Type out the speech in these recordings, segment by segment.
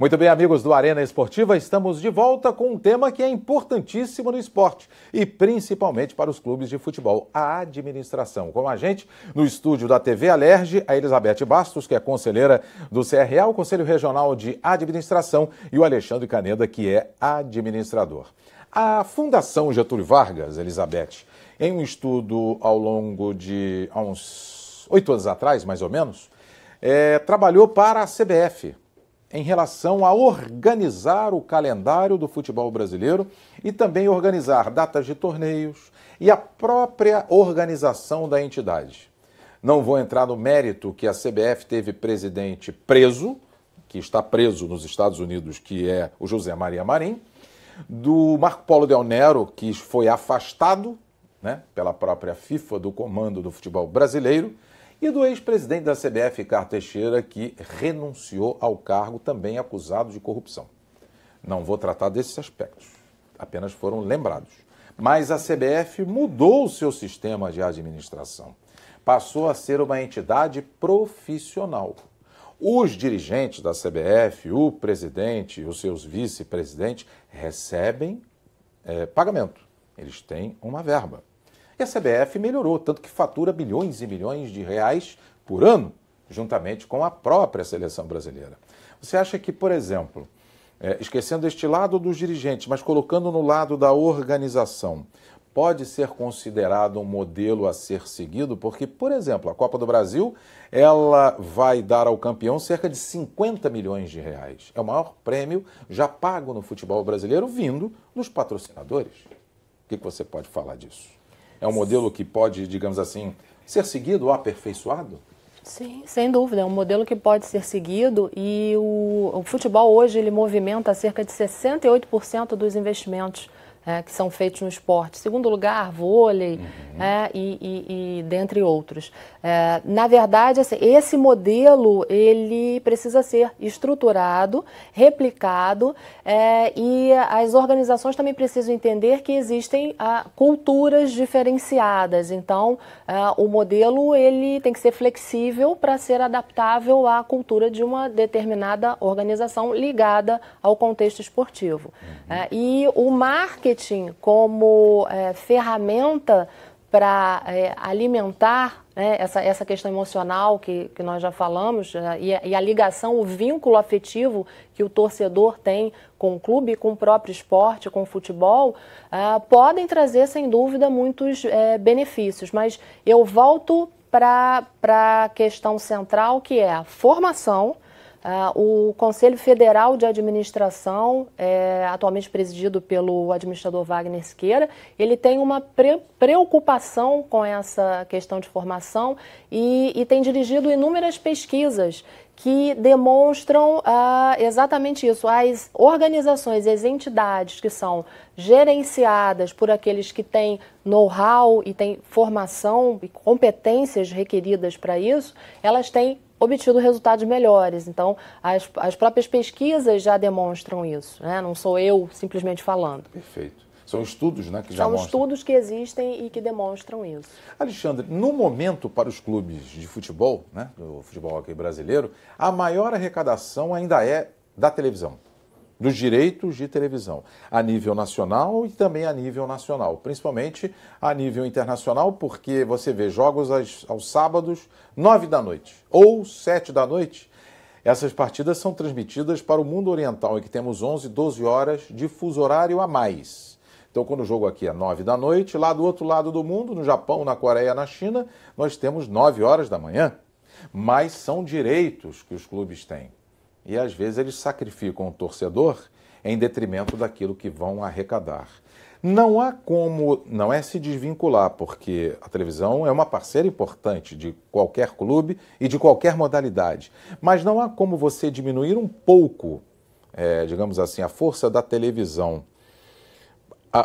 Muito bem, amigos do Arena Esportiva, estamos de volta com um tema que é importantíssimo no esporte e principalmente para os clubes de futebol, a administração. Com a gente, no estúdio da TV Alerge, a Elizabeth Bastos, que é conselheira do CRA, o Conselho Regional de Administração, e o Alexandre Caneda, que é administrador. A Fundação Getúlio Vargas, Elizabeth, em um estudo ao longo de há uns oito anos atrás, mais ou menos, é, trabalhou para a CBF em relação a organizar o calendário do futebol brasileiro e também organizar datas de torneios e a própria organização da entidade. Não vou entrar no mérito que a CBF teve presidente preso, que está preso nos Estados Unidos, que é o José Maria Marim, do Marco Polo Del Nero, que foi afastado né, pela própria FIFA do comando do futebol brasileiro, e do ex-presidente da CBF, Ricardo Teixeira, que renunciou ao cargo, também acusado de corrupção. Não vou tratar desses aspectos, apenas foram lembrados. Mas a CBF mudou o seu sistema de administração. Passou a ser uma entidade profissional. Os dirigentes da CBF, o presidente e os seus vice-presidentes recebem é, pagamento. Eles têm uma verba. E a CBF melhorou, tanto que fatura bilhões e milhões de reais por ano, juntamente com a própria seleção brasileira. Você acha que, por exemplo, é, esquecendo este lado dos dirigentes, mas colocando no lado da organização, pode ser considerado um modelo a ser seguido, porque, por exemplo, a Copa do Brasil, ela vai dar ao campeão cerca de 50 milhões de reais. É o maior prêmio já pago no futebol brasileiro vindo dos patrocinadores. O que, que você pode falar disso? é um modelo que pode, digamos assim, ser seguido ou aperfeiçoado? Sim, sem dúvida, é um modelo que pode ser seguido e o, o futebol hoje ele movimenta cerca de 68% dos investimentos é, que são feitos no esporte. Segundo lugar, vôlei uhum. é, e, e, e, dentre outros. É, na verdade, assim, esse modelo ele precisa ser estruturado, replicado é, e as organizações também precisam entender que existem ah, culturas diferenciadas. Então, é, o modelo ele tem que ser flexível para ser adaptável à cultura de uma determinada organização ligada ao contexto esportivo. Uhum. É, e o marketing marketing como é, ferramenta para é, alimentar né, essa, essa questão emocional que, que nós já falamos né, e a, e, a ligação, o vínculo afetivo que o torcedor tem com o clube, com o próprio esporte, com o futebol, uh, podem trazer, sem dúvida, muitos é, benefícios. Mas eu volto para a questão central, que é a formação, ah, o Conselho Federal de Administração, é, atualmente presidido pelo administrador Wagner Siqueira, ele tem uma pre preocupação com essa questão de formação e, e tem dirigido inúmeras pesquisas que demonstram ah, exatamente isso. As organizações, as entidades que são gerenciadas por aqueles que têm know-how e têm formação e competências requeridas para isso, elas têm obtido resultados melhores. Então, as, as próprias pesquisas já demonstram isso, né? não sou eu simplesmente falando. Perfeito. São estudos né, que já São estudos que existem e que demonstram isso. Alexandre, no momento para os clubes de futebol, né, do futebol aqui brasileiro, a maior arrecadação ainda é da televisão dos direitos de televisão, a nível nacional e também a nível nacional, principalmente a nível internacional, porque você vê jogos aos, aos sábados, nove da noite ou sete da noite. Essas partidas são transmitidas para o mundo oriental, em que temos 11, 12 horas de fuso horário a mais. Então, quando o jogo aqui é 9 da noite, lá do outro lado do mundo, no Japão, na Coreia, na China, nós temos 9 horas da manhã. Mas são direitos que os clubes têm. E às vezes eles sacrificam o torcedor em detrimento daquilo que vão arrecadar. Não há como, não é se desvincular, porque a televisão é uma parceira importante de qualquer clube e de qualquer modalidade. Mas não há como você diminuir um pouco, é, digamos assim, a força da televisão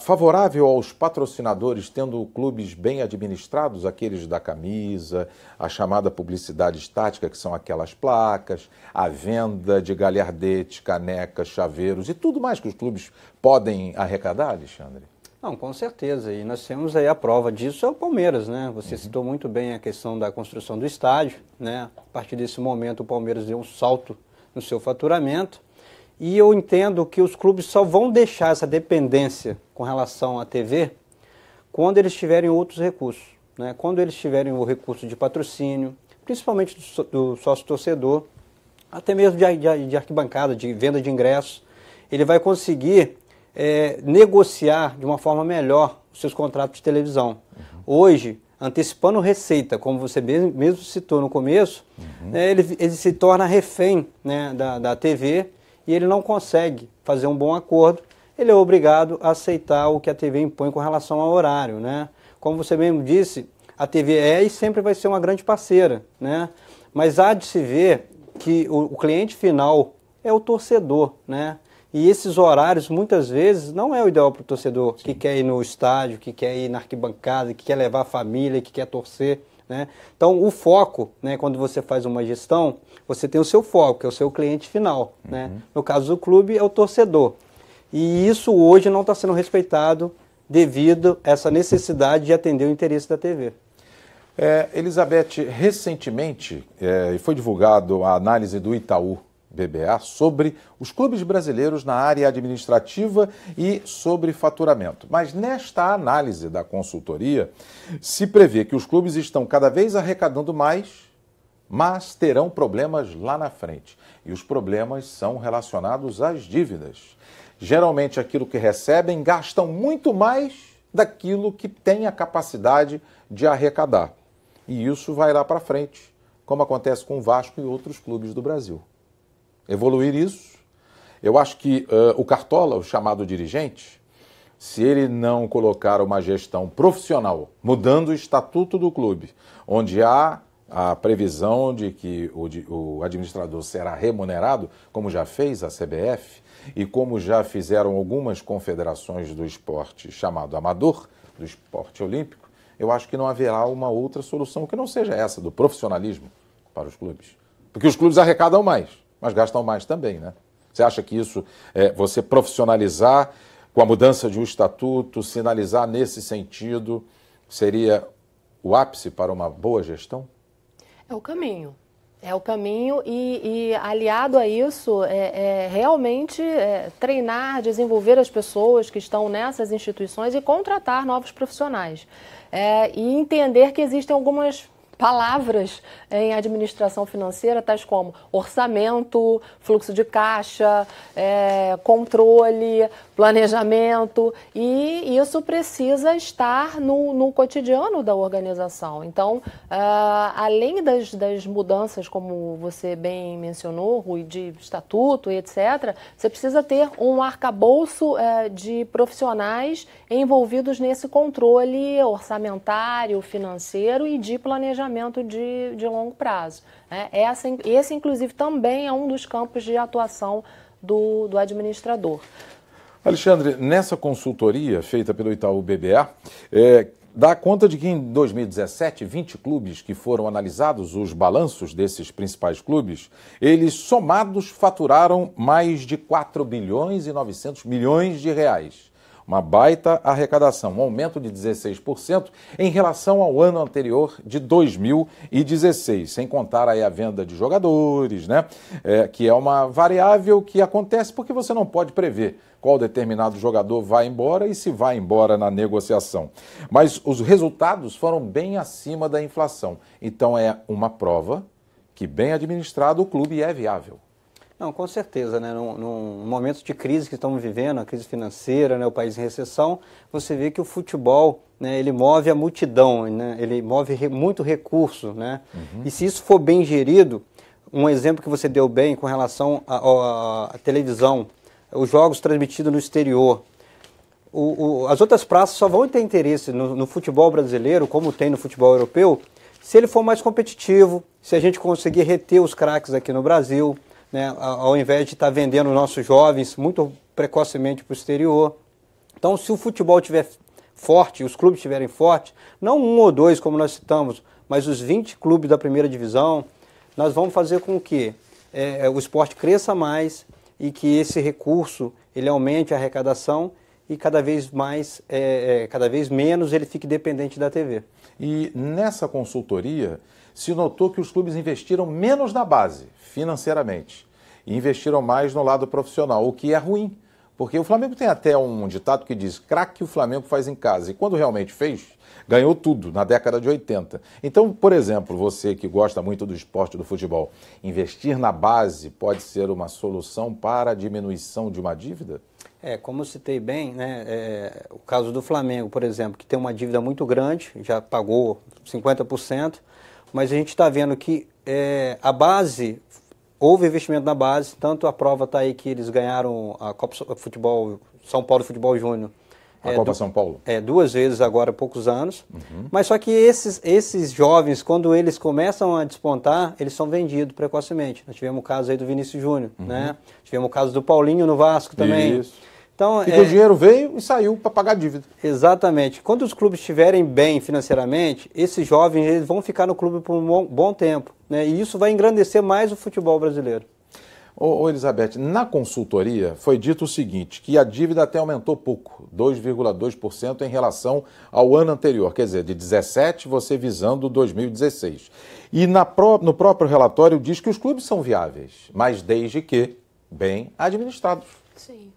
favorável aos patrocinadores, tendo clubes bem administrados, aqueles da camisa, a chamada publicidade estática, que são aquelas placas, a venda de galhardetes, canecas, chaveiros e tudo mais que os clubes podem arrecadar, Alexandre? Não, com certeza. E nós temos aí a prova disso é o Palmeiras, né? Você uhum. citou muito bem a questão da construção do estádio, né? A partir desse momento o Palmeiras deu um salto no seu faturamento e eu entendo que os clubes só vão deixar essa dependência com relação à TV quando eles tiverem outros recursos. Né? Quando eles tiverem o recurso de patrocínio, principalmente do, do sócio-torcedor, até mesmo de, de, de, arquibancada, de venda de ingressos, ele vai conseguir é, negociar de uma forma melhor os seus contratos de televisão. Uhum. Hoje, antecipando receita, como você mesmo, mesmo citou no começo, uhum. né, ele, ele, se torna refém né, da, da TV e ele não consegue fazer um bom acordo, ele é obrigado a aceitar o que a TV impõe com relação ao horário. Né? Como você mesmo disse, a TV é e sempre vai ser uma grande parceira, né? mas há de se ver que o, o cliente final é o torcedor. Né? E esses horários, muitas vezes, não é o ideal para o torcedor Sim. que quer ir no estádio, que quer ir na arquibancada, que quer levar a família, que quer torcer. Né? Então, o foco, né, quando você faz uma gestão, você tem o seu foco, que é o seu cliente final. Né? Uhum. Né? No caso do clube, é o torcedor. E isso hoje não está sendo respeitado devido a essa necessidade de atender o interesse da TV. É, Elizabeth, recentemente é, foi divulgado a análise do Itaú BBA sobre os clubes brasileiros na área administrativa e sobre faturamento. Mas nesta análise da consultoria, se prevê que os clubes estão cada vez arrecadando mais, mas terão problemas lá na frente. E os problemas são relacionados às dívidas. Geralmente, aquilo que recebem gastam muito mais daquilo que têm a capacidade de arrecadar. E isso vai lá para frente, como acontece com o Vasco e outros clubes do Brasil evoluir isso. Eu acho que uh, o Cartola, o chamado dirigente, se ele não colocar uma gestão profissional, mudando o estatuto do clube, onde há a previsão de que o, o administrador será remunerado, como já fez a CBF e como já fizeram algumas confederações do esporte chamado amador, do esporte olímpico, eu acho que não haverá uma outra solução que não seja essa do profissionalismo para os clubes. Porque os clubes arrecadam mais mas gastam mais também, né? Você acha que isso, é, você profissionalizar com a mudança de um estatuto, sinalizar nesse sentido, seria o ápice para uma boa gestão? É o caminho. É o caminho e, e aliado a isso é, é realmente é, treinar, desenvolver as pessoas que estão nessas instituições e contratar novos profissionais. É, e entender que existem algumas palavras eh, em administração financeira, tais como orçamento, fluxo de caixa, é, controle, planejamento, e isso precisa estar no, no cotidiano da organização. Então, uh, além das, das mudanças, como você bem mencionou, Rui, de estatuto e etc., você precisa ter um arcabouço uh, de profissionais envolvidos nesse controle orçamentário, financeiro e de planejamento de, de longo prazo. Né? Essa, esse, inclusive, também é um dos campos de atuação do, do administrador. Alexandre, nessa consultoria feita pelo Itaú BBA, é, dá conta de que em 2017, 20 clubes que foram analisados, os balanços desses principais clubes, eles somados faturaram mais de 4 bilhões e 900 milhões de reais. Uma baita arrecadação, um aumento de 16% em relação ao ano anterior de 2016, sem contar aí a venda de jogadores, né? É, que é uma variável que acontece porque você não pode prever qual determinado jogador vai embora e se vai embora na negociação. Mas os resultados foram bem acima da inflação. Então é uma prova que, bem administrado, o clube é viável. Não, com certeza, né? Num, num, momento de crise que estamos vivendo, a crise financeira, né? o país em recessão, você vê que o futebol né? ele move a multidão, né? ele move re muito recurso. Né? Uhum. E se isso for bem gerido, um exemplo que você deu bem com relação à televisão, os jogos transmitidos no exterior. O, o, as outras praças só vão ter interesse no, no futebol brasileiro, como tem no futebol europeu, se ele for mais competitivo, se a gente conseguir reter os craques aqui no Brasil, né, ao invés de estar tá vendendo nossos jovens muito precocemente para o exterior. Então, se o futebol tiver forte, os clubes estiverem fortes, não um ou dois, como nós citamos, mas os 20 clubes da primeira divisão, nós vamos fazer com que é, o esporte cresça mais, e que esse recurso ele aumente a arrecadação e cada vez mais, é, é, cada vez menos ele fique dependente da TV. E nessa consultoria se notou que os clubes investiram menos na base financeiramente e investiram mais no lado profissional, o que é ruim porque o Flamengo tem até um ditado que diz: craque o Flamengo faz em casa. E quando realmente fez, ganhou tudo na década de 80. Então, por exemplo, você que gosta muito do esporte do futebol, investir na base pode ser uma solução para a diminuição de uma dívida? É, como eu citei bem, né, é, o caso do Flamengo, por exemplo, que tem uma dívida muito grande, já pagou 50%, mas a gente está vendo que é, a base houve investimento na base, tanto a prova está aí que eles ganharam a Copa Futebol, São Paulo Futebol Júnior. A é, Copa São Paulo? É, duas vezes agora há poucos anos. Uhum. Mas só que esses, esses jovens, quando eles começam a despontar, eles são vendidos precocemente. Nós tivemos o caso aí do Vinícius Júnior, uhum. né? Tivemos o caso do Paulinho no Vasco também. Isso. Então, e é... o dinheiro veio e saiu para pagar a dívida. Exatamente. Quando os clubes estiverem bem financeiramente, esses jovens eles vão ficar no clube por um bom, bom tempo. Né? E isso vai engrandecer mais o futebol brasileiro. Ô, ô, Elizabeth, na consultoria foi dito o seguinte, que a dívida até aumentou pouco, 2,2% em relação ao ano anterior, quer dizer, de 17 você visando 2016. E pró no próprio relatório diz que os clubes são viáveis, mas desde que bem administrados. Sim.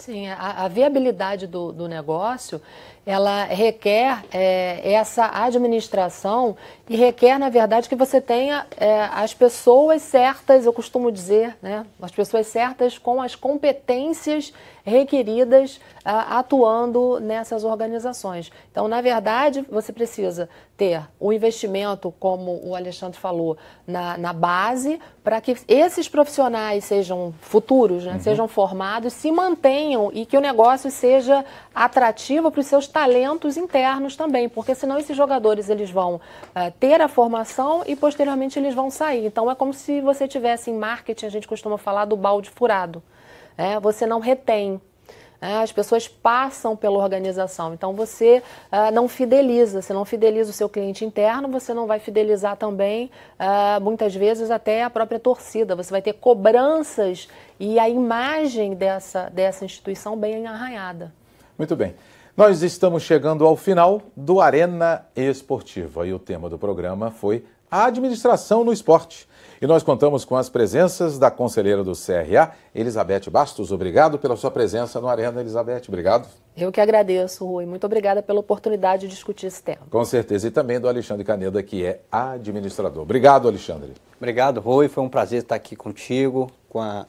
Sim, a, a viabilidade do, do, negócio, ela requer é, essa administração e requer, na verdade, que você tenha é, as pessoas certas, eu costumo dizer, né, as pessoas certas com as competências requeridas ah, atuando nessas organizações. Então, na verdade, você precisa ter o investimento, como o Alexandre falou, na, na base, para que esses profissionais sejam futuros, né, uhum. sejam formados, se mantenham e que o negócio seja atrativo para os seus talentos internos também, porque senão esses jogadores eles vão ah, ter a formação e posteriormente eles vão sair. Então, é como se você tivesse em marketing, a gente costuma falar do balde furado é, você não retém. É, as pessoas passam pela organização, então você uh, não fideliza, você não fideliza o seu cliente interno, você não vai fidelizar também, uh, muitas vezes, até a própria torcida. Você vai ter cobranças e a imagem dessa, dessa instituição bem arranhada. Muito bem. Nós estamos chegando ao final do Arena Esportiva e o tema do programa foi a administração no esporte. E nós contamos com as presenças da conselheira do CRA, Elizabeth Bastos. Obrigado pela sua presença no Arena, Elizabeth. Obrigado. Eu que agradeço, Rui. Muito obrigada pela oportunidade de discutir esse tema. Com certeza. E também do Alexandre Caneda, que é administrador. Obrigado, Alexandre. Obrigado, Rui. Foi um prazer estar aqui contigo, com a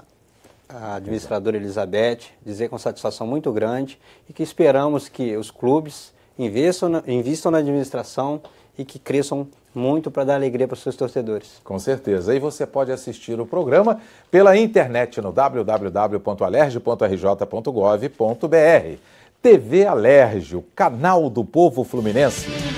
a administradora Elizabeth, dizer com é satisfação muito grande e que esperamos que os clubes invistam na, invistam na administração e que cresçam muito para dar alegria para os seus torcedores. Com certeza. E você pode assistir o programa pela internet no www.alerj.rj.gov.br. TV Alerge, o canal do povo fluminense.